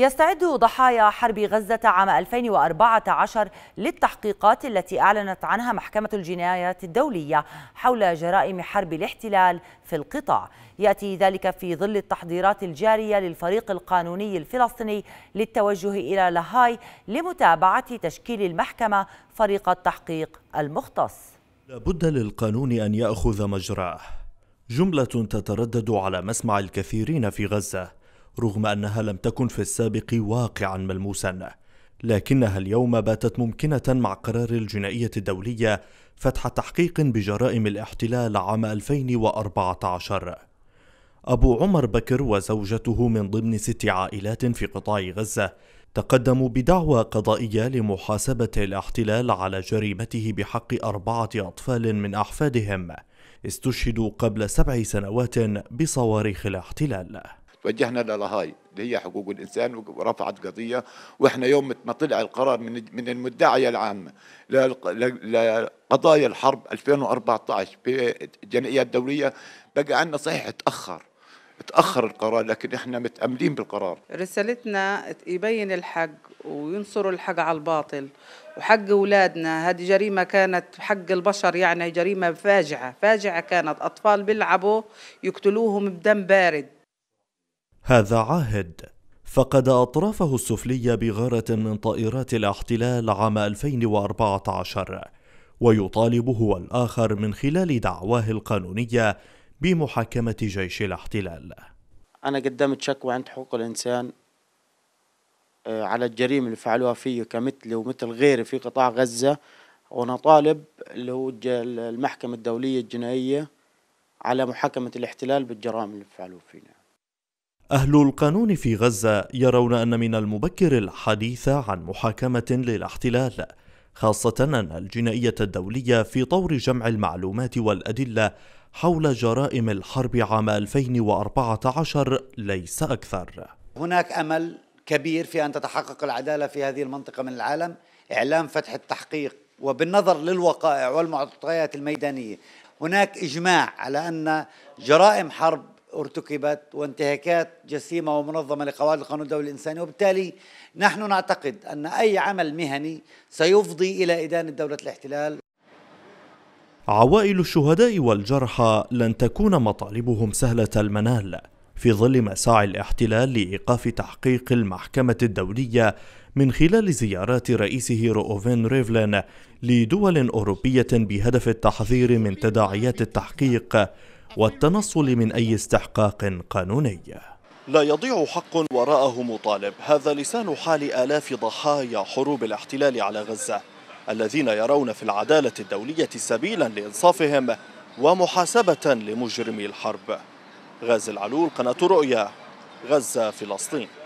يستعد ضحايا حرب غزة عام 2014 للتحقيقات التي أعلنت عنها محكمة الجنايات الدولية حول جرائم حرب الاحتلال في القطاع يأتي ذلك في ظل التحضيرات الجارية للفريق القانوني الفلسطيني للتوجه إلى لاهاي لمتابعة تشكيل المحكمة فريق التحقيق المختص لابد للقانون أن يأخذ مجراه جملة تتردد على مسمع الكثيرين في غزة رغم أنها لم تكن في السابق واقعا ملموسا لكنها اليوم باتت ممكنة مع قرار الجنائية الدولية فتح تحقيق بجرائم الاحتلال عام 2014 أبو عمر بكر وزوجته من ضمن ست عائلات في قطاع غزة تقدموا بدعوى قضائية لمحاسبة الاحتلال على جريمته بحق أربعة أطفال من أحفادهم استشهدوا قبل سبع سنوات بصواريخ الاحتلال توجهنا للهاي اللي هي حقوق الانسان ورفعت قضيه واحنا يوم ما طلع القرار من من المدعيه العامه لقضايا الحرب 2014 في الجنائيه الدوليه بقى عندنا صحيح تاخر تاخر القرار لكن احنا متاملين بالقرار رسالتنا يبين الحق وينصر الحق على الباطل وحق اولادنا هذه جريمه كانت حق البشر يعني جريمه فاجعه فاجعه كانت اطفال بيلعبوا يقتلوهم بدم بارد هذا عاهد فقد أطرافه السفلية بغارة من طائرات الاحتلال عام 2014 ويطالب هو الآخر من خلال دعواه القانونية بمحاكمة جيش الاحتلال أنا قدمت شكوى عند حقوق الإنسان آه، على الجريمة اللي فعلوها فيه كمثلي ومثل غيري في قطاع غزة وأنا طالب اللي هو المحكمة الدولية الجنائية على محاكمة الاحتلال بالجرائم اللي فعلوها فينا أهل القانون في غزة يرون أن من المبكر الحديث عن محاكمة للاحتلال خاصة أن الجنائية الدولية في طور جمع المعلومات والأدلة حول جرائم الحرب عام 2014 ليس أكثر هناك أمل كبير في أن تتحقق العدالة في هذه المنطقة من العالم إعلام فتح التحقيق وبالنظر للوقائع والمعطيات الميدانية هناك إجماع على أن جرائم حرب ارتكبت وانتهاكات جسيمة ومنظمة لقواعد القانون الدولي الإنساني وبالتالي نحن نعتقد أن أي عمل مهني سيفضي إلى إدانة دولة الاحتلال عوائل الشهداء والجرحى لن تكون مطالبهم سهلة المنال في ظل مساعي الاحتلال لإيقاف تحقيق المحكمة الدولية من خلال زيارات رئيسه رؤوفين ريفلين لدول أوروبية بهدف التحذير من تداعيات التحقيق والتنصل من أي استحقاق قانوني لا يضيع حق وراءه مطالب هذا لسان حال آلاف ضحايا حروب الاحتلال على غزة الذين يرون في العدالة الدولية سبيلا لإنصافهم ومحاسبة لمجرمي الحرب غازي العلول قناة رؤيا غزة فلسطين